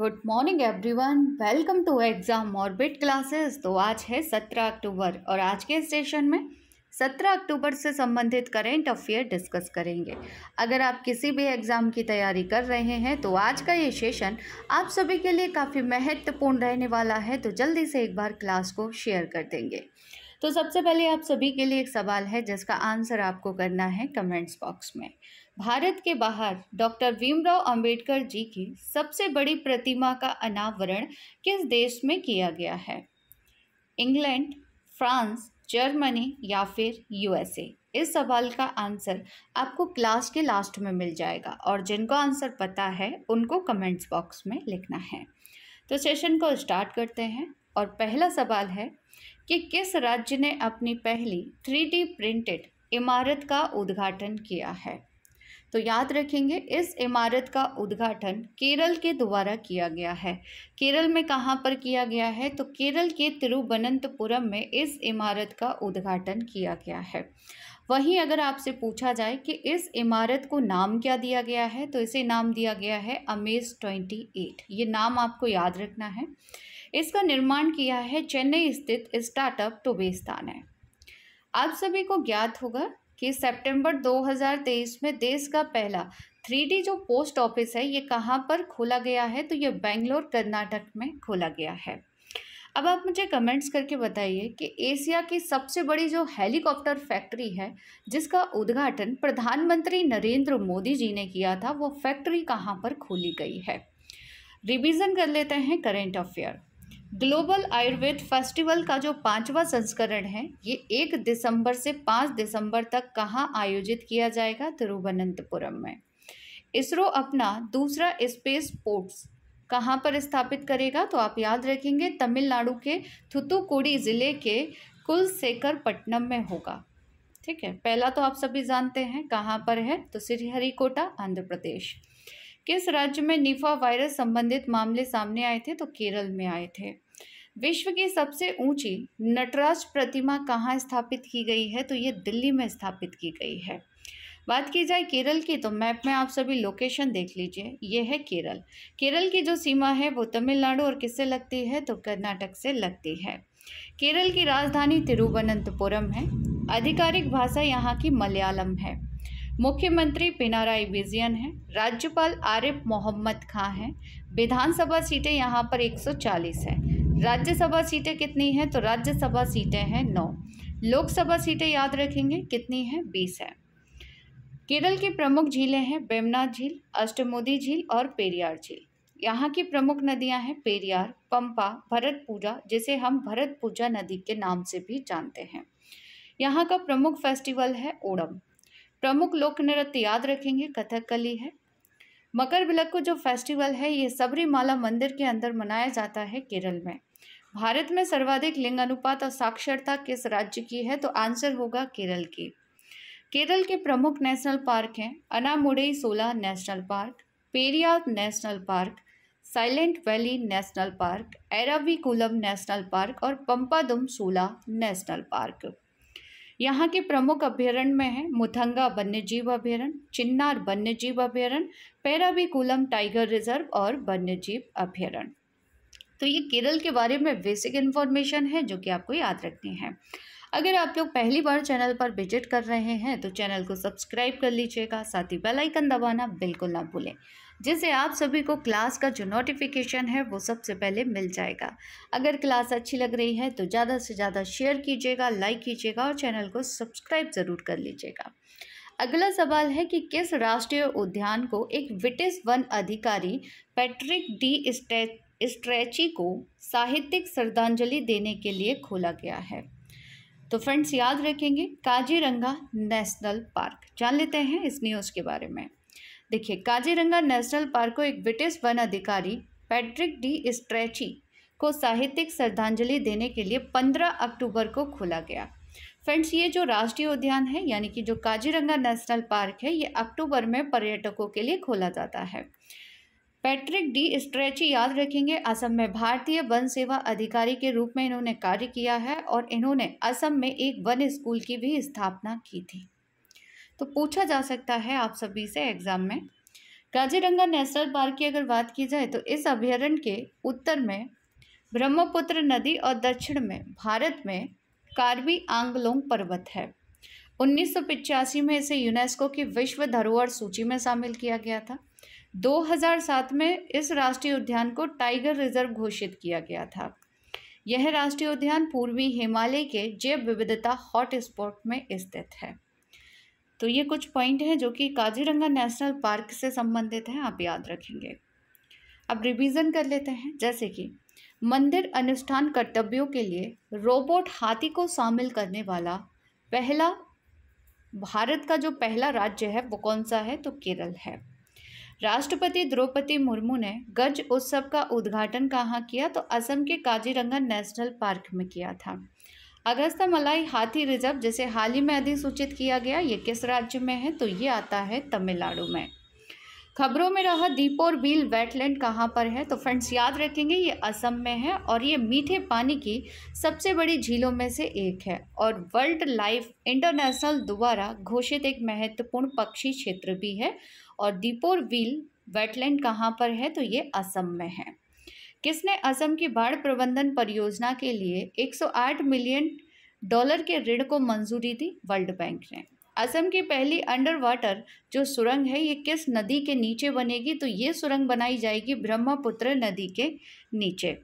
good morning everyone welcome to exam orbit classes तो आज है सत्रह अक्टूबर और आज के सेशन में सत्रह अक्टूबर से संबंधित करेंट अफेयर डिस्कस करेंगे अगर आप किसी भी एग्ज़ाम की तैयारी कर रहे हैं तो आज का ये सेशन आप सभी के लिए काफ़ी महत्वपूर्ण रहने वाला है तो जल्दी से एक बार क्लास को शेयर कर देंगे तो सबसे पहले आप सभी के लिए एक सवाल है जिसका आंसर आपको करना है कमेंट्स बॉक्स में भारत के बाहर डॉक्टर भीमराव अंबेडकर जी की सबसे बड़ी प्रतिमा का अनावरण किस देश में किया गया है इंग्लैंड फ्रांस जर्मनी या फिर यूएसए इस सवाल का आंसर आपको क्लास के लास्ट में मिल जाएगा और जिनको आंसर पता है उनको कमेंट्स बॉक्स में लिखना है तो सेशन को स्टार्ट करते हैं और पहला सवाल है कि किस राज्य ने अपनी पहली थ्री प्रिंटेड इमारत का उद्घाटन किया है तो याद रखेंगे इस इमारत का उद्घाटन केरल के द्वारा किया गया है केरल में कहाँ पर किया गया है तो केरल के तिरुवनंतपुरम में इस इमारत का उद्घाटन किया गया है वहीं अगर आपसे पूछा जाए कि इस इमारत को नाम क्या दिया गया है तो इसे नाम दिया गया है अमेज ट्वेंटी एट ये नाम आपको याद रखना है इसका निर्माण किया है चेन्नई स्थित स्टार्टअप टोबेस्तान है आप सभी को ज्ञात होगा कि सितंबर 2023 में देश का पहला थ्री जो पोस्ट ऑफिस है ये कहाँ पर खोला गया है तो ये बेंगलोर कर्नाटक में खोला गया है अब आप मुझे कमेंट्स करके बताइए कि एशिया की सबसे बड़ी जो हेलीकॉप्टर फैक्ट्री है जिसका उद्घाटन प्रधानमंत्री नरेंद्र मोदी जी ने किया था वो फैक्ट्री कहाँ पर खोली गई है रिवीजन कर लेते हैं current affair global Ayurveda festival का जो पांचवा संस्करण है ये एक दिसंबर से पाँच दिसंबर तक कहाँ आयोजित किया जाएगा तिरुवनंतपुरम में इसरो अपना दूसरा स्पेस पोर्ट्स कहाँ पर स्थापित करेगा तो आप याद रखेंगे तमिलनाडु के थुतुकुड़ी ज़िले के कुलसेकर पट्टनम में होगा ठीक है पहला तो आप सभी जानते हैं कहाँ पर है तो श्रीहरिकोटा आंध्र प्रदेश किस राज्य में निफा वायरस संबंधित मामले सामने आए थे तो केरल में आए थे विश्व की सबसे ऊंची नटराज प्रतिमा कहाँ स्थापित की गई है तो ये दिल्ली में स्थापित की गई है बात की जाए केरल की तो मैप में आप सभी लोकेशन देख लीजिए ये है केरल केरल की जो सीमा है वो तमिलनाडु और किससे लगती है तो कर्नाटक से लगती है केरल की राजधानी तिरुवनंतपुरम है आधिकारिक भाषा यहाँ की मलयालम है मुख्यमंत्री पिनाराई विजयन हैं राज्यपाल आरिफ मोहम्मद खां हैं विधानसभा सीटें यहाँ पर 140 हैं राज्यसभा सीटें कितनी हैं तो राज्यसभा सीटें हैं नौ लोकसभा सीटें याद रखेंगे कितनी हैं बीस हैं केरल की प्रमुख झीलें हैं बेमनाथ झील अष्टमोदी झील और पेरियार झील यहाँ की प्रमुख नदियाँ हैं पेरियार पंपा भरत पूजा जिसे हम भरत पूजा नदी के नाम से भी जानते हैं यहाँ का प्रमुख फेस्टिवल है ओणम प्रमुख लोक नृत्य याद रखेंगे कथकली है मकर विलक्कू जो फेस्टिवल है ये सबरीमाला मंदिर के अंदर मनाया जाता है केरल में भारत में सर्वाधिक लिंग अनुपात और साक्षरता किस राज्य की है तो आंसर होगा केरल की केरल के प्रमुख नेशनल पार्क हैं Anamudi Shola national park Periyar national park silent valley national park Eravikulam national park और पंपादुम सोला नेशनल पार्क यहाँ के प्रमुख अभ्यारण्य में है मुथंगा वन्यजीव अभ्यारण्य चिन्नार वन्यजीव अभ्यारण पैराबीकुलम टाइगर रिजर्व और वन्यजीव अभ्यारण्य तो ये केरल के बारे में बेसिक इन्फॉर्मेशन है जो कि आपको याद रखनी है अगर आप लोग पहली बार चैनल पर विजिट कर रहे हैं तो चैनल को सब्सक्राइब कर लीजिएगा साथ ही बेल आइकन दबाना बिल्कुल ना भूलें जिससे आप सभी को क्लास का जो नोटिफिकेशन है वो सबसे पहले मिल जाएगा अगर क्लास अच्छी लग रही है तो ज़्यादा से ज़्यादा शेयर कीजिएगा लाइक कीजिएगा और चैनल को सब्सक्राइब ज़रूर कर लीजिएगा अगला सवाल है कि किस राष्ट्रीय उद्यान को एक ब्रिटिश वन अधिकारी पैट्रिक डी स्ट्रेची को साहित्यिक श्रद्धांजलि देने के लिए खोला गया है तो फ्रेंड्स याद रखेंगे काजीरंगा नेशनल पार्क जान लेते हैं इस न्यूज़ के बारे में देखिए काजीरंगा नेशनल पार्क को एक ब्रिटिश वन अधिकारी पैट्रिक डी स्ट्रेची को साहित्यिक श्रद्धांजलि देने के लिए 15 अक्टूबर को खोला गया फ्रेंड्स ये जो राष्ट्रीय उद्यान है यानी कि जो काजीरंगा नेशनल पार्क है ये अक्टूबर में पर्यटकों के लिए खोला जाता है पैट्रिक डी स्ट्रेची याद रखेंगे असम में भारतीय वन सेवा अधिकारी के रूप में इन्होंने कार्य किया है और इन्होंने असम में एक वन स्कूल की भी स्थापना की थी तो पूछा जा सकता है आप सभी से एग्ज़ाम में काजीरंगा नेशनल पार्क की अगर बात की जाए तो इस अभ्यारण्य के उत्तर में ब्रह्मपुत्र नदी और दक्षिण में भारत में कार्बी आंगलोंग पर्वत है उन्नीस में इसे यूनेस्को की विश्व धरोहर सूची में शामिल किया गया था 2007 में इस राष्ट्रीय उद्यान को टाइगर रिजर्व घोषित किया गया था यह राष्ट्रीय उद्यान पूर्वी हिमालय के जैव विविधता हॉटस्पॉट में स्थित है तो ये कुछ पॉइंट हैं जो कि काजीरंगा नेशनल पार्क से संबंधित हैं आप याद रखेंगे अब रिवीजन कर लेते हैं जैसे कि मंदिर अनुष्ठान कर्तव्यों के लिए रोबोट हाथी को शामिल करने वाला पहला भारत का जो पहला राज्य है वो कौन सा है तो केरल है राष्ट्रपति द्रौपदी मुर्मू ने गज उत्सव का उद्घाटन कहाँ किया तो असम के काजीरंगा नेशनल पार्क में किया था अगस्त मलाई हाथी रिजर्व जिसे हाल ही में अधिसूचित किया गया ये किस राज्य में है तो ये आता है तमिलनाडु में खबरों में रहा दीपोर बील वेटलैंड कहाँ पर है तो फ्रेंड्स याद रखेंगे ये असम में है और ये मीठे पानी की सबसे बड़ी झीलों में से एक है और वर्ल्ड लाइफ इंटरनेशनल द्वारा घोषित एक महत्वपूर्ण पक्षी क्षेत्र भी है और दीपोर बील वेटलैंड कहाँ पर है तो ये असम में है किसने असम की बाढ़ प्रबंधन परियोजना के लिए 108 मिलियन डॉलर के ऋण को मंजूरी दी वर्ल्ड बैंक ने असम की पहली अंडर वाटर जो सुरंग है ये किस नदी के नीचे बनेगी तो ये सुरंग बनाई जाएगी ब्रह्मपुत्र नदी के नीचे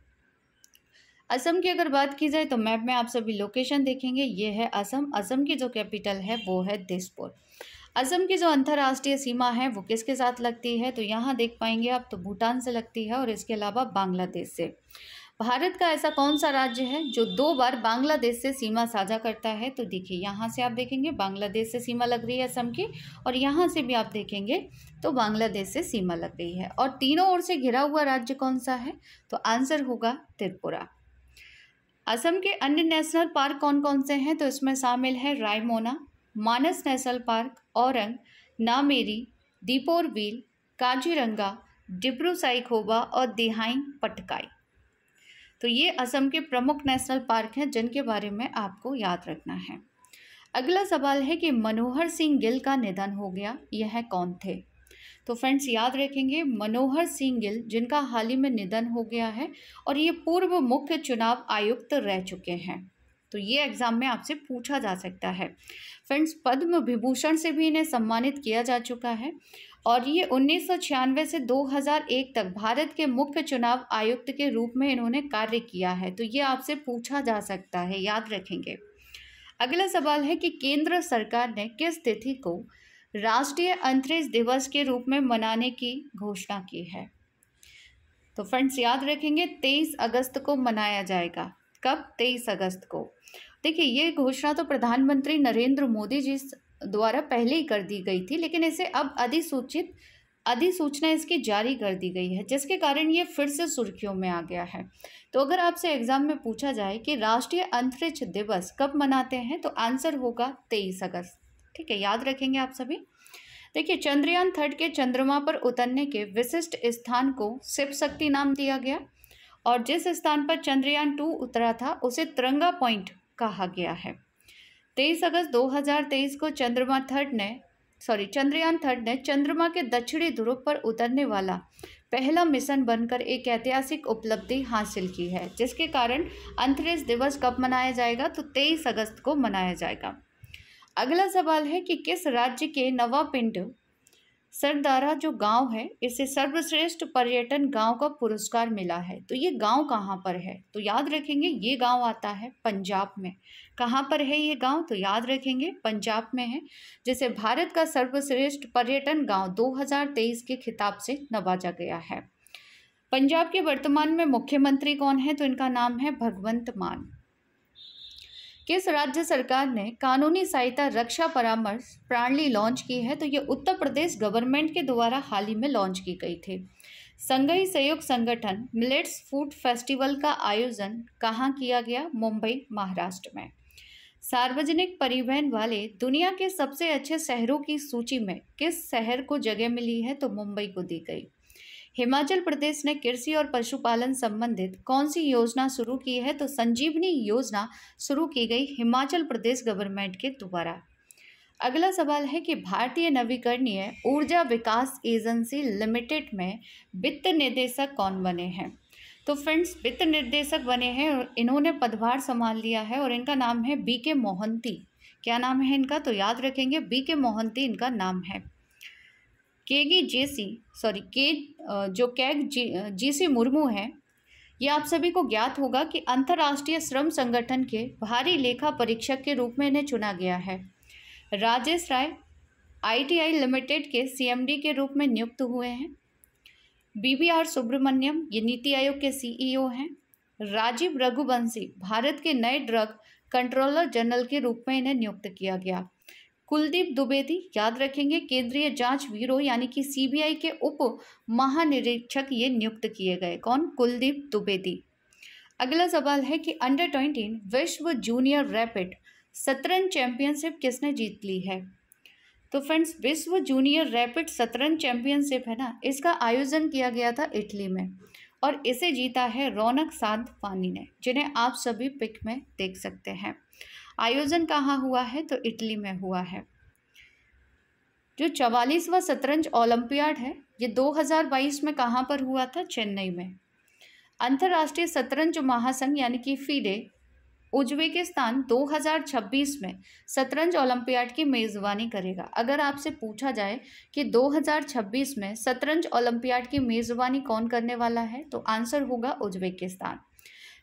असम की अगर बात की जाए तो मैप में आप सभी लोकेशन देखेंगे ये है असम असम की जो कैपिटल है वो है दिसपुर असम की जो अंतर्राष्ट्रीय सीमा है वो किसके साथ लगती है तो यहाँ देख पाएंगे आप तो भूटान से लगती है और इसके अलावा बांग्लादेश से भारत का ऐसा कौन सा राज्य है जो दो बार बांग्लादेश से सीमा साझा करता है तो देखिए यहाँ से आप देखेंगे बांग्लादेश से सीमा लग रही है असम की और यहाँ से भी आप देखेंगे तो बांग्लादेश से सीमा लग रही है और तीनों ओर से घिरा हुआ राज्य कौन सा है तो आंसर होगा त्रिपुरा असम के अन्य नेशनल पार्क कौन कौन से हैं तो इसमें शामिल है रायमोना मानस नेशनल पार्क औरंग नामेरी दीपोरवील काजीरंगा डिब्रू साइखोबा और दिहाई पटकाई तो ये असम के प्रमुख नेशनल पार्क हैं जिनके बारे में आपको याद रखना है अगला सवाल है कि मनोहर सिंह गिल का निधन हो गया यह कौन थे तो फ्रेंड्स याद रखेंगे मनोहर सिंह गिल जिनका हाल ही में निधन हो गया है और ये पूर्व मुख्य चुनाव आयुक्त रह चुके हैं तो ये एग्ज़ाम में आपसे पूछा जा सकता है फ्रेंड्स पद्म विभूषण से भी इन्हें सम्मानित किया जा चुका है और ये उन्नीस से 2001 तक भारत के मुख्य चुनाव आयुक्त के रूप में इन्होंने कार्य किया है तो ये आपसे पूछा जा सकता है याद रखेंगे अगला सवाल है कि केंद्र सरकार ने किस तिथि को राष्ट्रीय अंतरिक्ष दिवस के रूप में मनाने की घोषणा की है तो फ्रेंड्स याद रखेंगे तेईस अगस्त को मनाया जाएगा कब तेईस अगस्त को देखिए ये घोषणा तो प्रधानमंत्री नरेंद्र मोदी जी द्वारा पहले ही कर दी गई थी लेकिन इसे अब अधिसूचित अधिसूचना इसकी जारी कर दी गई है जिसके कारण ये फिर से सुर्खियों में आ गया है तो अगर आपसे एग्जाम में पूछा जाए कि राष्ट्रीय अंतरिक्ष दिवस कब मनाते हैं तो आंसर होगा तेईस अगस्त ठीक है याद रखेंगे आप सभी देखिए चंद्रयान थर्ड के चंद्रमा पर उतरने के विशिष्ट स्थान को शिव शक्ति नाम दिया गया और जिस स्थान पर चंद्रयान टू उतरा था उसे तिरंगा पॉइंट कहा गया है 23 अगस्त 2023 को चंद्रमा थर्ड ने सॉरी चंद्रयान थर्ड ने चंद्रमा के दक्षिणी ध्रुव पर उतरने वाला पहला मिशन बनकर एक ऐतिहासिक उपलब्धि हासिल की है जिसके कारण अंतरिक्ष दिवस कब मनाया जाएगा तो 23 अगस्त को मनाया जाएगा अगला सवाल है कि किस राज्य के नवापिंड सरदारा जो गांव है इसे सर्वश्रेष्ठ पर्यटन गांव का पुरस्कार मिला है तो ये गांव कहाँ पर है तो याद रखेंगे ये गांव आता है पंजाब में कहाँ पर है ये गांव तो याद रखेंगे पंजाब में है जिसे भारत का सर्वश्रेष्ठ पर्यटन गांव 2023 के खिताब से नवाजा गया है पंजाब के वर्तमान में मुख्यमंत्री कौन है तो इनका नाम है भगवंत मान किस राज्य सरकार ने कानूनी सहायता रक्षा परामर्श प्रणाली लॉन्च की है तो ये उत्तर प्रदेश गवर्नमेंट के द्वारा हाल ही में लॉन्च की गई थी संघई सहयोग संगठन मिलेट्स फूड फेस्टिवल का आयोजन कहाँ किया गया मुंबई महाराष्ट्र में सार्वजनिक परिवहन वाले दुनिया के सबसे अच्छे शहरों की सूची में किस शहर को जगह मिली है तो मुंबई को दी गई हिमाचल प्रदेश ने कृषि और पशुपालन संबंधित कौन सी योजना शुरू की है तो संजीवनी योजना शुरू की गई हिमाचल प्रदेश गवर्नमेंट के द्वारा अगला सवाल है कि भारतीय नवीकरणीय ऊर्जा विकास एजेंसी लिमिटेड में वित्त निर्देशक कौन बने हैं तो फ्रेंड्स वित्त निर्देशक बने हैं और इन्होंने पदभार संभाल लिया है और इनका नाम है बी के मोहंती क्या नाम है इनका तो याद रखेंगे बी के मोहंती इनका नाम है केगी जेसी सॉरी के जो कैग जी जीसी मुर्मू हैं ये आप सभी को ज्ञात होगा कि अंतर्राष्ट्रीय श्रम संगठन के भारी लेखा परीक्षक के रूप में इन्हें चुना गया है राजेश राय आईटीआई लिमिटेड के सीएमडी के रूप में नियुक्त हुए हैं बीबीआर सुब्रमण्यम ये नीति आयोग के सीईओ हैं राजीव रघुवंशी भारत के नए ड्रग कंट्रोलर जनरल के रूप में इन्हें नियुक्त किया गया कुलदीप द्विवेदी याद रखेंगे केंद्रीय जांच ब्यूरो यानी कि सीबीआई के उप महानिरीक्षक ये नियुक्त किए गए कौन कुलदीप द्विवेदी अगला सवाल है कि अंडर ट्वेंटीन विश्व जूनियर रैपिड शतरंज चैंपियनशिप किसने जीत ली है तो फ्रेंड्स विश्व जूनियर रैपिड शतरंज चैंपियनशिप है ना इसका आयोजन किया गया था इटली में और इसे जीता है रौनक साध पानी ने जिन्हें आप सभी पिक में देख सकते हैं आयोजन कहाँ हुआ है तो इटली में हुआ है जो चवालीसवा शतरंज ओलंपियाड है ये 2022 में कहाँ पर हुआ था चेन्नई में अंतर्राष्ट्रीय शतरंज महासंघ यानी कि फीडे उज्बेकिस्तान 2026 में शतरंज ओलंपियाड की मेज़बानी करेगा अगर आपसे पूछा जाए कि 2026 में शतरंज ओलंपियाड की मेज़बानी कौन करने वाला है तो आंसर होगा उज्बेकिस्तान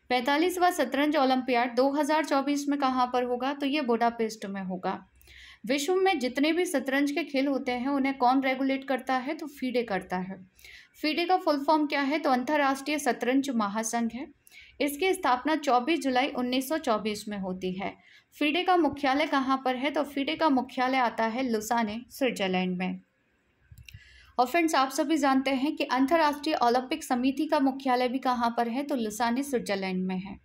पैंतालीसवा शतरंज ओलंपियाड 2024 में कहाँ पर होगा तो ये बुडापेस्ट में होगा विश्व में जितने भी शतरंज के खेल होते हैं उन्हें कौन रेगुलेट करता है तो फीडे करता है फीडे का फुल फॉर्म क्या है तो अंतर्राष्ट्रीय शतरंज महासंघ है इसकी स्थापना 24 जुलाई 1924 में होती है फीडे का मुख्यालय कहाँ पर है तो फीडे का मुख्यालय आता है लुसाने स्विट्जरलैंड में और फ्रेंड्स आप सभी जानते हैं कि अंतर्राष्ट्रीय ओलंपिक समिति का मुख्यालय भी कहाँ पर है तो लुसानी स्विट्जरलैंड में है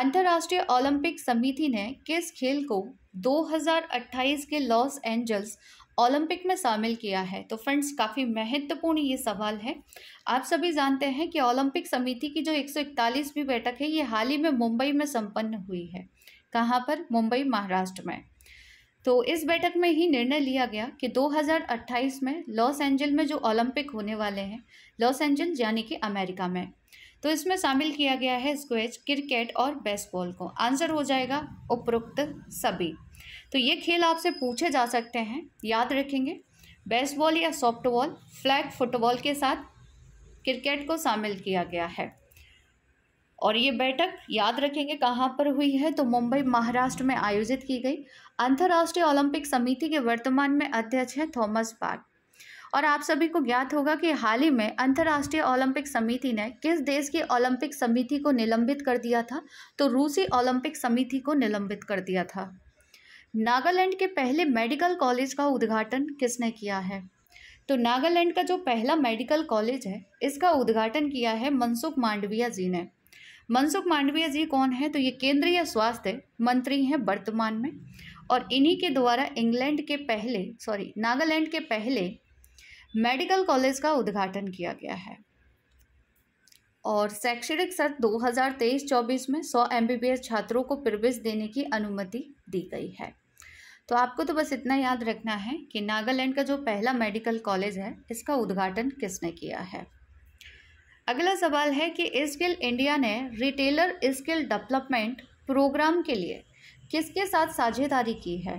अंतर्राष्ट्रीय ओलंपिक समिति ने किस खेल को 2028 के लॉस एंजल्स ओलंपिक में शामिल किया है तो फ्रेंड्स काफ़ी महत्वपूर्ण ये सवाल है आप सभी जानते हैं कि ओलंपिक समिति की जो 141वीं बैठक है ये हाल ही में मुंबई में संपन्न हुई है कहाँ पर मुंबई महाराष्ट्र में तो इस बैठक में ही निर्णय लिया गया कि 2028 में लॉस एंजल में जो ओलंपिक होने वाले हैं लॉस एंजल यानी कि अमेरिका में तो इसमें शामिल किया गया है स्क्वेज क्रिकेट और बेसबॉल को आंसर हो जाएगा उपरोक्त सभी तो ये खेल आपसे पूछे जा सकते हैं याद रखेंगे बेसबॉल या सॉफ्टबॉल फ्लैग फुटबॉल के साथ क्रिकेट को शामिल किया गया है और ये बैठक याद रखेंगे कहाँ पर हुई है तो मुंबई महाराष्ट्र में आयोजित की गई अंतर्राष्ट्रीय ओलंपिक समिति के वर्तमान में अध्यक्ष हैं थॉमस पार्क और आप सभी को ज्ञात होगा कि हाल ही में अंतर्राष्ट्रीय ओलंपिक समिति ने किस देश की ओलंपिक समिति को निलंबित कर दिया था तो रूसी ओलंपिक समिति को निलंबित कर दिया था नागालैंड के पहले मेडिकल कॉलेज का उद्घाटन किसने किया है तो नागालैंड का जो पहला मेडिकल कॉलेज है इसका उद्घाटन किया है मनसुख मांडविया जी ने मनसुख मांडविया जी कौन है तो ये केंद्रीय स्वास्थ्य मंत्री हैं वर्तमान में और इन्हीं के द्वारा इंग्लैंड के पहले सॉरी नागालैंड के पहले मेडिकल कॉलेज का उद्घाटन किया गया है और शैक्षणिक सत्र 2023-24 में 100 एम छात्रों को प्रवेश देने की अनुमति दी गई है तो आपको तो बस इतना याद रखना है कि नागालैंड का जो पहला मेडिकल कॉलेज है इसका उद्घाटन किसने किया है अगला सवाल है कि स्किल इंडिया ने रिटेलर स्किल डेवलपमेंट प्रोग्राम के लिए किसके साथ साझेदारी की है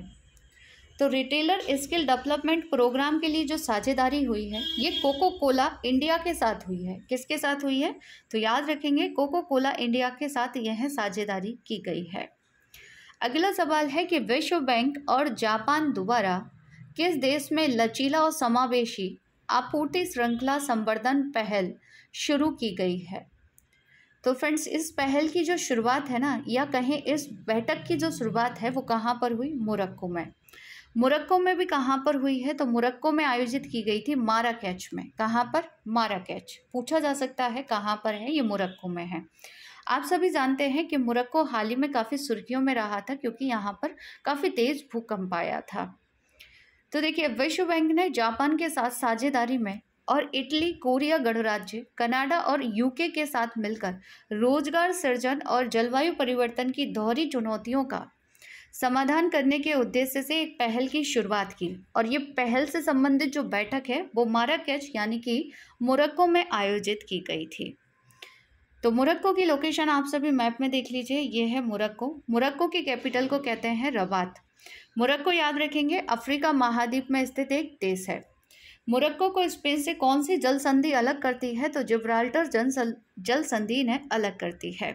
तो रिटेलर स्किल डेवलपमेंट प्रोग्राम के लिए जो साझेदारी हुई है ये कोको कोला इंडिया के साथ हुई है किसके साथ हुई है तो याद रखेंगे कोको कोला इंडिया के साथ यह साझेदारी की गई है अगला सवाल है कि विश्व बैंक और जापान द्वारा किस देश में लचीला और समावेशी आपूर्ति श्रृंखला संवर्धन पहल शुरू की गई है तो फ्रेंड्स इस पहल की जो शुरुआत है ना या कहें इस बैठक की जो शुरुआत है वो कहाँ पर हुई मोरक्को में मोरक्को में भी कहाँ पर हुई है तो मोरक्को में आयोजित की गई थी मारा कैच में कहाँ पर मारा कैच पूछा जा सकता है कहाँ पर है ये मोरक्को में है आप सभी जानते हैं कि मोरक्को हाल ही में काफ़ी सुर्खियों में रहा था क्योंकि यहाँ पर काफ़ी तेज़ भूकंप आया था तो देखिए विश्व बैंक ने जापान के साथ साझेदारी में और इटली कोरिया गणराज्य कनाडा और यूके के साथ मिलकर रोजगार सृजन और जलवायु परिवर्तन की दोहरी चुनौतियों का समाधान करने के उद्देश्य से एक पहल की शुरुआत की और ये पहल से संबंधित जो बैठक है वो माराकेच यानी कि मोरक्को में आयोजित की गई थी तो मोरक्को की लोकेशन आप सभी मैप में देख लीजिए ये है मोरक्को मोरक्को की कैपिटल को कहते हैं रबात मोरक्को याद रखेंगे अफ्रीका महाद्वीप में स्थित एक देश है मोरक्को को स्पेन से कौन सी जल संधि अलग करती है तो जिब्राल्टर जन जल संधि इन्हें अलग करती है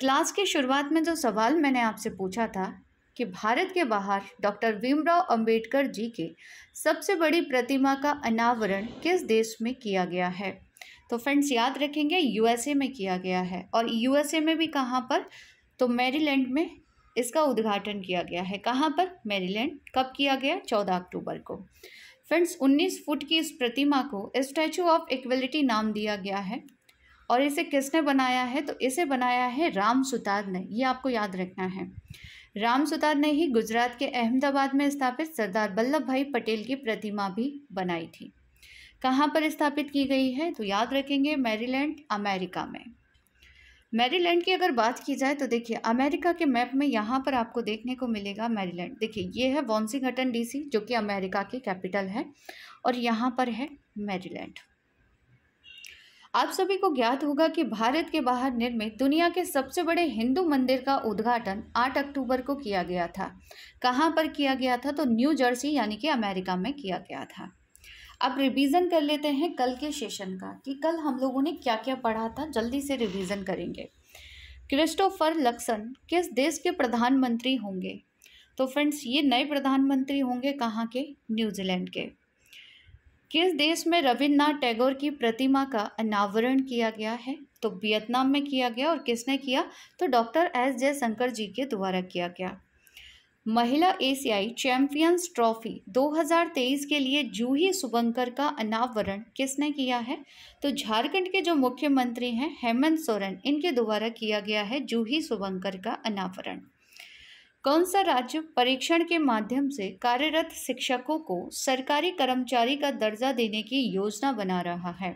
क्लास की शुरुआत में जो सवाल मैंने आपसे पूछा था कि भारत के बाहर डॉक्टर भीमराव अंबेडकर जी के सबसे बड़ी प्रतिमा का अनावरण किस देश में किया गया है तो फ्रेंड्स याद रखेंगे यूएसए में किया गया है और यूएसए में भी कहाँ पर तो मैरीलैंड में इसका उद्घाटन किया गया है कहाँ पर मैरीलैंड कब किया गया चौदह अक्टूबर को फ्रेंड्स 19 फुट की इस प्रतिमा को स्टैचू ऑफ इक्वलिटी नाम दिया गया है और इसे किसने बनाया है तो इसे बनाया है राम सुतार ने ये आपको याद रखना है राम सुतार ने ही गुजरात के अहमदाबाद में स्थापित सरदार वल्लभ भाई पटेल की प्रतिमा भी बनाई थी कहाँ पर स्थापित की गई है तो याद रखेंगे मैरीलैंड अमेरिका में मैरीलैंड की अगर बात की जाए तो देखिए अमेरिका के मैप में यहाँ पर आपको देखने को मिलेगा मैरीलैंड देखिए ये है वॉन्सिंगटन डीसी जो कि अमेरिका की कैपिटल है और यहाँ पर है मैरीलैंड आप सभी को ज्ञात होगा कि भारत के बाहर निर्मित दुनिया के सबसे बड़े हिंदू मंदिर का उद्घाटन 8 अक्टूबर को किया गया था कहाँ पर किया गया था तो न्यू जर्सी यानी कि अमेरिका में किया गया था अब रिवीजन कर लेते हैं कल के सेशन का कि कल हम लोगों ने क्या क्या पढ़ा था जल्दी से रिवीजन करेंगे क्रिस्टोफर लक्सन किस देश के प्रधानमंत्री होंगे तो फ्रेंड्स ये नए प्रधानमंत्री होंगे कहाँ के न्यूजीलैंड के किस देश में रविन्द्रनाथ टैगोर की प्रतिमा का अनावरण किया गया है तो वियतनाम में किया गया और किसने किया तो डॉक्टर एस जयशंकर जी के द्वारा किया गया महिला एशियाई चैंपियंस ट्रॉफी 2023 के लिए जूही सुबंकर का अनावरण किसने किया है तो झारखंड के जो मुख्यमंत्री हैं हेमंत सोरेन इनके द्वारा किया गया है जूही सुबंकर का अनावरण कौन सा राज्य परीक्षण के माध्यम से कार्यरत शिक्षकों को सरकारी कर्मचारी का दर्जा देने की योजना बना रहा है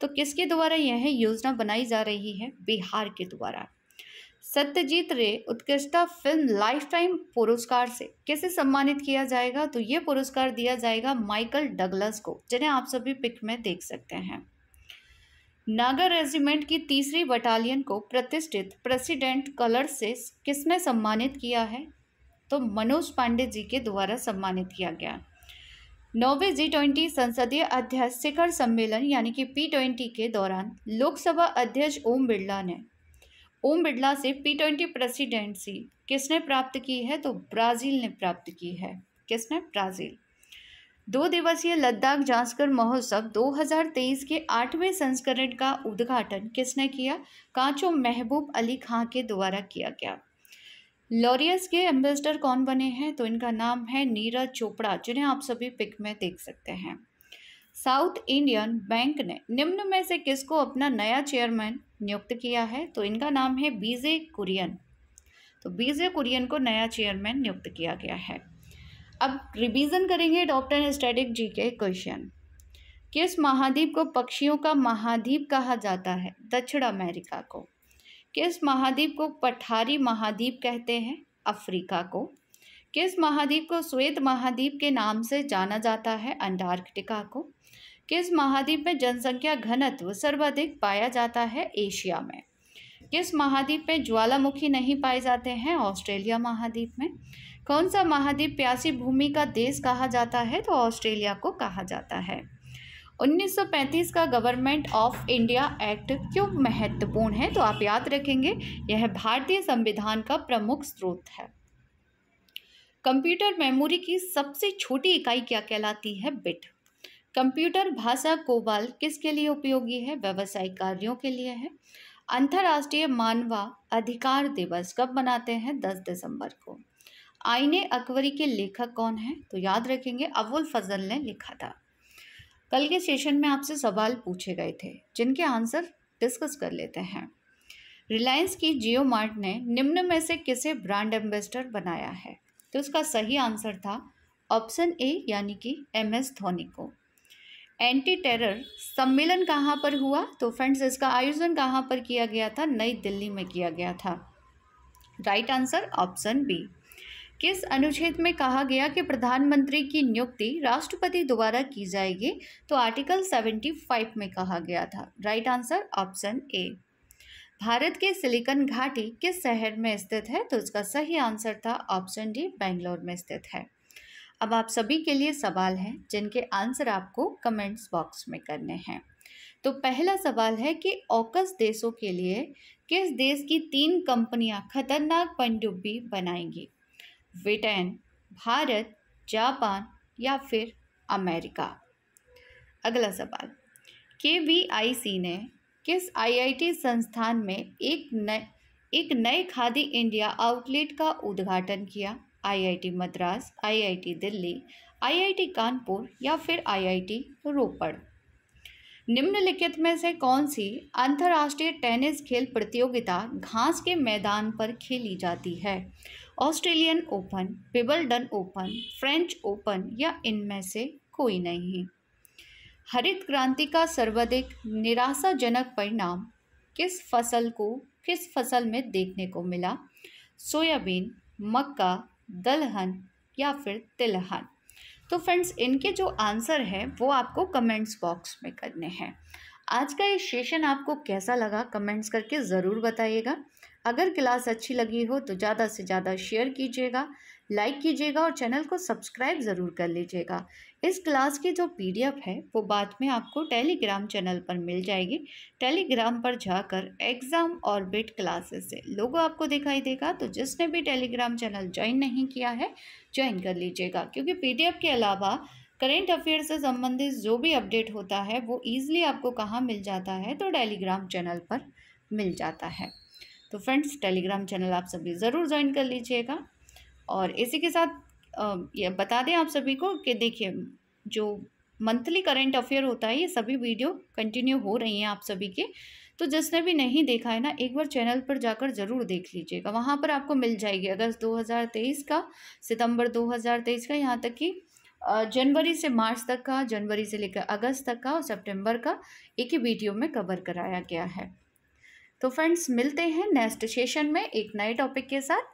तो किसके द्वारा यह योजना बनाई जा रही है बिहार के द्वारा सत्यजीत रे उत्कृष्ट फिल्म लाइफ टाइम पुरस्कार से कैसे सम्मानित किया जाएगा तो ये पुरस्कार दिया जाएगा माइकल डगलस को जिन्हें आप सभी पिक में देख सकते हैं नागर रेजिमेंट की तीसरी बटालियन को प्रतिष्ठित प्रेसिडेंट कलर से किसने सम्मानित किया है तो मनोज पांडे जी के द्वारा सम्मानित किया गया नौवे जी ट्वेंटी संसदीय अध्यक्ष शिखर सम्मेलन यानी कि पी ट्वेंटी के दौरान लोकसभा अध्यक्ष ओम बिरला ने ओम बिड़ला से पी ट्वेंटी प्रेसिडेंसी किसने प्राप्त की है तो ब्राज़ील ने प्राप्त की है किसने ब्राज़ील दो दिवसीय लद्दाख जांचकर महोत्सव 2023 के आठवें संस्करण का उद्घाटन किसने किया कांचो महबूब अली खां के द्वारा किया गया लॉरियस के एम्बेसडर कौन बने हैं तो इनका नाम है नीरज चोपड़ा जिन्हें आप सभी पिक में देख सकते हैं साउथ इंडियन बैंक ने निम्न में से किसको अपना नया चेयरमैन नियुक्त किया है तो इनका नाम है बीजे कुरियन तो बीजे कुरियन को नया चेयरमैन नियुक्त किया गया है अब रिवीजन करेंगे डॉक्टर स्टैटिक जी के क्वेश्चन किस महाद्वीप को पक्षियों का महाद्वीप कहा जाता है दक्षिण अमेरिका को किस महाद्वीप को पठारी महाद्वीप कहते हैं अफ्रीका को किस महाद्वीप को श्वेत महाद्वीप के नाम से जाना जाता है अंटार्कटिका को किस महाद्वीप में जनसंख्या घनत्व सर्वाधिक पाया जाता है एशिया में किस महाद्वीप में ज्वालामुखी नहीं पाए जाते हैं ऑस्ट्रेलिया महाद्वीप में कौन सा महाद्वीप प्यासी भूमि का देश कहा जाता है तो ऑस्ट्रेलिया को कहा जाता है 1935 का गवर्नमेंट ऑफ इंडिया एक्ट क्यों महत्वपूर्ण है तो आप याद रखेंगे यह भारतीय संविधान का प्रमुख स्रोत है कंप्यूटर मेमोरी की सबसे छोटी इकाई क्या कहलाती है बिट कंप्यूटर भाषा कोबाल किसके लिए उपयोगी है व्यवसायिक कार्यों के लिए है अंतर्राष्ट्रीय मानवा अधिकार दिवस कब मनाते हैं दस दिसंबर को आईने अकबरी के लेखक कौन हैं तो याद रखेंगे अबुल फजल ने लिखा था कल के सेशन में आपसे सवाल पूछे गए थे जिनके आंसर डिस्कस कर लेते हैं रिलायंस की जियो मार्ट ने निम्न में से किसे ब्रांड एम्बेसडर बनाया है तो उसका सही आंसर था ऑप्शन ए यानी कि एम एस धोनी को एंटी टेरर सम्मेलन कहाँ पर हुआ तो फ्रेंड्स इसका आयोजन कहाँ पर किया गया था नई दिल्ली में किया गया था राइट आंसर ऑप्शन बी किस अनुच्छेद में कहा गया कि प्रधानमंत्री की नियुक्ति राष्ट्रपति द्वारा की जाएगी तो आर्टिकल सेवेंटी फाइव में कहा गया था right answer option A Bharat के सिलिकन घाटी किस शहर में स्थित है तो इसका सही आंसर था ऑप्शन डी बेंगलोर में स्थित है अब आप सभी के लिए सवाल हैं जिनके आंसर आपको कमेंट्स बॉक्स में करने हैं तो पहला सवाल है कि औकस देशों के लिए किस देश की तीन कंपनियां खतरनाक पनडुब्बी बनाएंगी ब्रिटेन भारत जापान या फिर अमेरिका अगला सवाल के वी आई सी ने किस आईआईटी संस्थान में एक नए एक नए खादी इंडिया आउटलेट का उद्घाटन किया IIT Madras IIT Delhi IIT Kanpur या फिर आईआईटी रोपड़ निम्नलिखित में से कौन सी अंतर्राष्ट्रीय टेनिस खेल प्रतियोगिता घास के मैदान पर खेली जाती है Australian open Wimbledon open French open या इनमें से कोई नहीं हरित क्रांति का सर्वाधिक निराशाजनक परिणाम किस फसल को किस फसल में देखने को मिला सोयाबीन मक्का दलहन या फिर तिलहन तो फ्रेंड्स इनके जो आंसर है वो आपको कमेंट्स बॉक्स में करने हैं आज का ये सेशन आपको कैसा लगा कमेंट्स करके ज़रूर बताइएगा अगर क्लास अच्छी लगी हो तो ज़्यादा से ज़्यादा शेयर कीजिएगा लाइक कीजिएगा और चैनल को सब्सक्राइब ज़रूर कर लीजिएगा इस क्लास की जो पीडीएफ है वो बाद में आपको टेलीग्राम चैनल पर मिल जाएगी टेलीग्राम पर जाकर एग्ज़ाम और बिट क्लासेस से लोगों आपको दिखाई देगा तो जिसने भी टेलीग्राम चैनल ज्वाइन नहीं किया है ज्वाइन कर लीजिएगा क्योंकि पी के अलावा करेंट अफेयर से संबंधित जो भी अपडेट होता है वो ईज़िली आपको कहाँ मिल जाता है तो टेलीग्राम चैनल पर मिल जाता है तो फ्रेंड्स टेलीग्राम चैनल आप सभी ज़रूर ज्वाइन कर लीजिएगा और इसी के साथ ये बता दें आप सभी को कि देखिए जो मंथली करेंट अफेयर होता है ये सभी वीडियो कंटिन्यू हो रही हैं आप सभी के तो जिसने भी नहीं देखा है ना एक बार चैनल पर जाकर ज़रूर देख लीजिएगा वहाँ पर आपको मिल जाएगी अगस्त 2023 का सितंबर 2023 का यहाँ तक कि जनवरी से मार्च तक का जनवरी से लेकर अगस्त तक का और सितंबर का एक ही वीडियो में कवर कराया गया है तो फ्रेंड्स मिलते हैं नेक्स्ट सेशन में एक नए टॉपिक के साथ